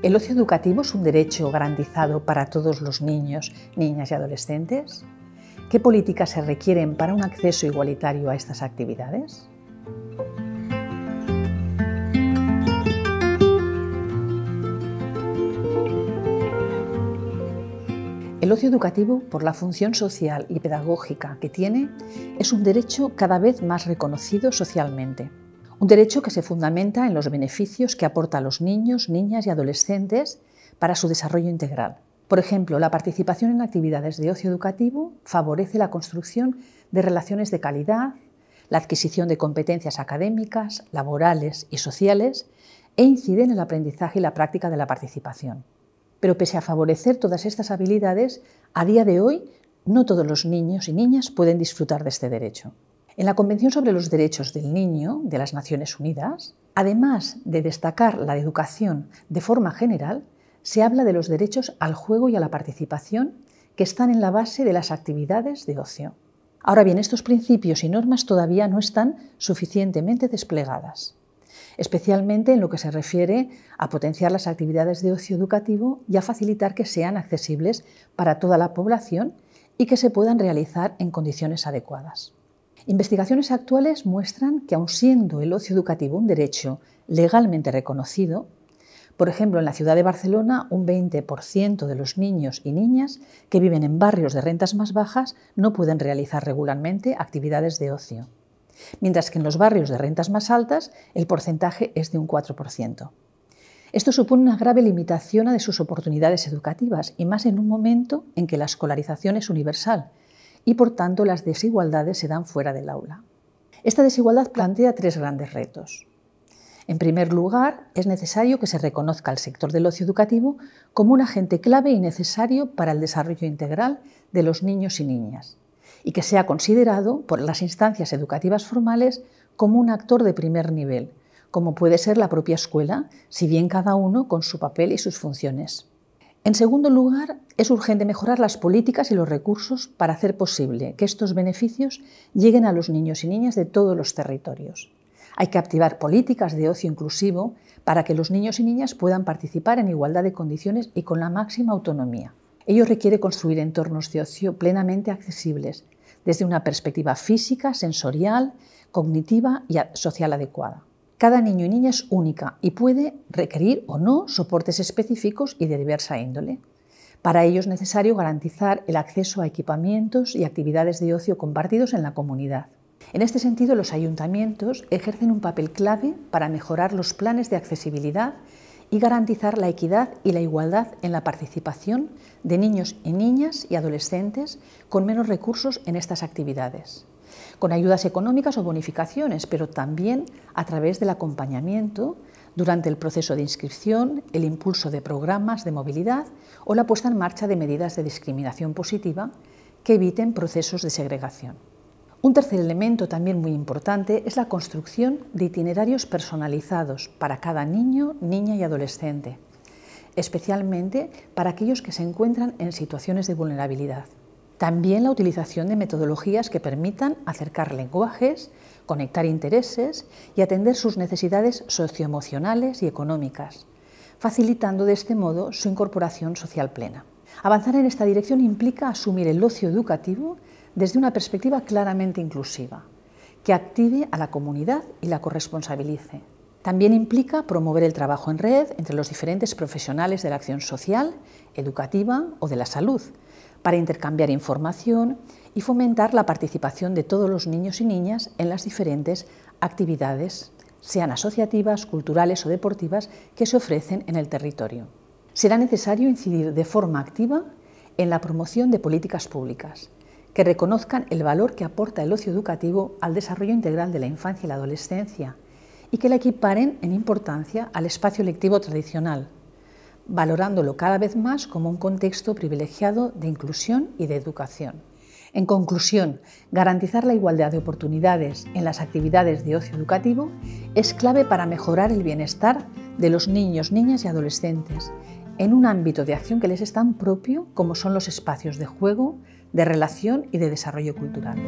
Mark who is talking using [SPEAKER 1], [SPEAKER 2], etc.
[SPEAKER 1] ¿El ocio educativo es un derecho garantizado para todos los niños, niñas y adolescentes? ¿Qué políticas se requieren para un acceso igualitario a estas actividades? El ocio educativo, por la función social y pedagógica que tiene, es un derecho cada vez más reconocido socialmente. Un derecho que se fundamenta en los beneficios que aporta a los niños, niñas y adolescentes para su desarrollo integral. Por ejemplo, la participación en actividades de ocio educativo favorece la construcción de relaciones de calidad, la adquisición de competencias académicas, laborales y sociales e incide en el aprendizaje y la práctica de la participación. Pero pese a favorecer todas estas habilidades, a día de hoy no todos los niños y niñas pueden disfrutar de este derecho. En la Convención sobre los Derechos del Niño de las Naciones Unidas, además de destacar la educación de forma general, se habla de los derechos al juego y a la participación que están en la base de las actividades de ocio. Ahora bien, estos principios y normas todavía no están suficientemente desplegadas, especialmente en lo que se refiere a potenciar las actividades de ocio educativo y a facilitar que sean accesibles para toda la población y que se puedan realizar en condiciones adecuadas. Investigaciones actuales muestran que, aun siendo el ocio educativo un derecho legalmente reconocido, por ejemplo, en la ciudad de Barcelona, un 20% de los niños y niñas que viven en barrios de rentas más bajas no pueden realizar regularmente actividades de ocio, mientras que en los barrios de rentas más altas el porcentaje es de un 4%. Esto supone una grave limitación a de sus oportunidades educativas y más en un momento en que la escolarización es universal y por tanto las desigualdades se dan fuera del aula. Esta desigualdad plantea tres grandes retos. En primer lugar, es necesario que se reconozca al sector del ocio educativo como un agente clave y necesario para el desarrollo integral de los niños y niñas, y que sea considerado por las instancias educativas formales como un actor de primer nivel, como puede ser la propia escuela, si bien cada uno con su papel y sus funciones. En segundo lugar, es urgente mejorar las políticas y los recursos para hacer posible que estos beneficios lleguen a los niños y niñas de todos los territorios. Hay que activar políticas de ocio inclusivo para que los niños y niñas puedan participar en igualdad de condiciones y con la máxima autonomía. Ello requiere construir entornos de ocio plenamente accesibles, desde una perspectiva física, sensorial, cognitiva y social adecuada. Cada niño y niña es única y puede requerir o no soportes específicos y de diversa índole. Para ello es necesario garantizar el acceso a equipamientos y actividades de ocio compartidos en la comunidad. En este sentido, los ayuntamientos ejercen un papel clave para mejorar los planes de accesibilidad y garantizar la equidad y la igualdad en la participación de niños y niñas y adolescentes con menos recursos en estas actividades con ayudas económicas o bonificaciones, pero también a través del acompañamiento durante el proceso de inscripción, el impulso de programas de movilidad o la puesta en marcha de medidas de discriminación positiva que eviten procesos de segregación. Un tercer elemento también muy importante es la construcción de itinerarios personalizados para cada niño, niña y adolescente, especialmente para aquellos que se encuentran en situaciones de vulnerabilidad. También la utilización de metodologías que permitan acercar lenguajes, conectar intereses y atender sus necesidades socioemocionales y económicas, facilitando de este modo su incorporación social plena. Avanzar en esta dirección implica asumir el ocio educativo desde una perspectiva claramente inclusiva, que active a la comunidad y la corresponsabilice. También implica promover el trabajo en red entre los diferentes profesionales de la acción social, educativa o de la salud, para intercambiar información y fomentar la participación de todos los niños y niñas en las diferentes actividades, sean asociativas, culturales o deportivas, que se ofrecen en el territorio. Será necesario incidir de forma activa en la promoción de políticas públicas que reconozcan el valor que aporta el ocio educativo al desarrollo integral de la infancia y la adolescencia y que la equiparen en importancia al espacio lectivo tradicional, valorándolo cada vez más como un contexto privilegiado de inclusión y de educación. En conclusión, garantizar la igualdad de oportunidades en las actividades de ocio educativo es clave para mejorar el bienestar de los niños, niñas y adolescentes en un ámbito de acción que les es tan propio como son los espacios de juego, de relación y de desarrollo cultural.